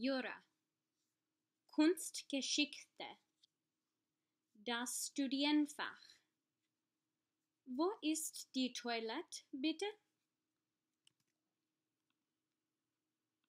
Jura, Kunstgeschichte, das Studienfach. Wo ist die Toilette, bitte?